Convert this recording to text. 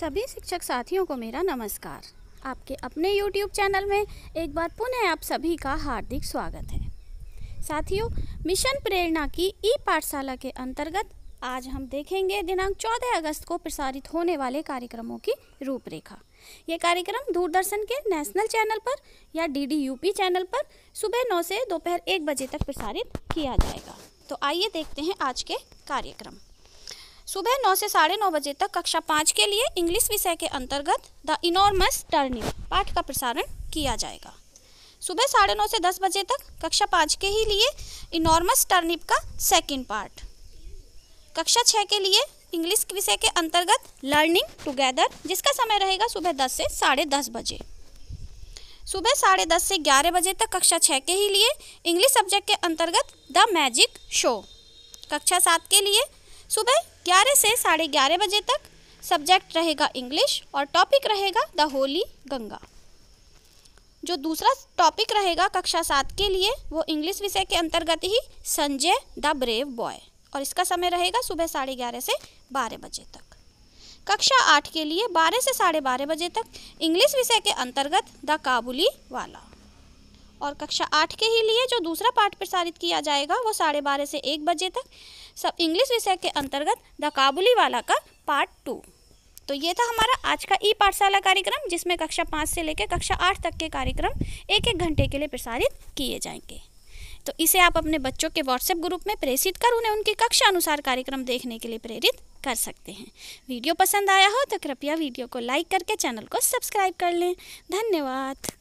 सभी शिक्षक साथियों को मेरा नमस्कार आपके अपने YouTube चैनल में एक बार पुनः आप सभी का हार्दिक स्वागत है साथियों मिशन प्रेरणा की ई पाठशाला के अंतर्गत आज हम देखेंगे दिनांक 14 अगस्त को प्रसारित होने वाले कार्यक्रमों की रूपरेखा ये कार्यक्रम दूरदर्शन के नेशनल चैनल पर या डी डी चैनल पर सुबह नौ से दोपहर एक बजे तक प्रसारित किया जाएगा तो आइए देखते हैं आज के कार्यक्रम सुबह नौ से साढ़े नौ बजे तक कक्षा पाँच के लिए इंग्लिश विषय के अंतर्गत द इनॉर्मस टर्निंग पाठ का प्रसारण किया जाएगा सुबह साढ़े नौ से दस बजे तक कक्षा पाँच के ही लिए इनॉर्मस टर्निप का सेकंड पार्ट कक्षा छः के लिए इंग्लिश विषय के अंतर्गत लर्निंग टुगेदर जिसका समय रहेगा सुबह दस से साढ़े दस बजे सुबह साढ़े दस से ग्यारह बजे तक कक्षा छः के ही लिए इंग्लिश सब्जेक्ट के अंतर्गत द मैजिक शो कक्षा सात के लिए सुबह ग्यारह से साढ़े ग्यारह बजे तक सब्जेक्ट रहेगा इंग्लिश और टॉपिक रहेगा द होली गंगा जो दूसरा टॉपिक रहेगा कक्षा सात के लिए वो इंग्लिश विषय के अंतर्गत ही संजय द ब्रेव बॉय और इसका समय रहेगा सुबह साढ़े ग्यारह से बारह बजे तक कक्षा आठ के लिए बारह से साढ़े बारह बजे तक इंग्लिश विषय के अंतर्गत द काबुली वाला और कक्षा आठ के ही लिए जो दूसरा पाठ प्रसारित किया जाएगा वो साढ़े बारह से एक बजे तक सब इंग्लिश विषय के अंतर्गत द काबुली वाला का पार्ट टू तो ये था हमारा आज का ई पाठशाला कार्यक्रम जिसमें कक्षा पाँच से लेकर कक्षा आठ तक के कार्यक्रम एक एक घंटे के लिए प्रसारित किए जाएंगे तो इसे आप अपने बच्चों के व्हाट्सएप ग्रुप में प्रेषित कर उन्हें उनकी कक्षा अनुसार कार्यक्रम देखने के लिए प्रेरित कर सकते हैं वीडियो पसंद आया हो तो कृपया वीडियो को लाइक करके चैनल को सब्सक्राइब कर लें धन्यवाद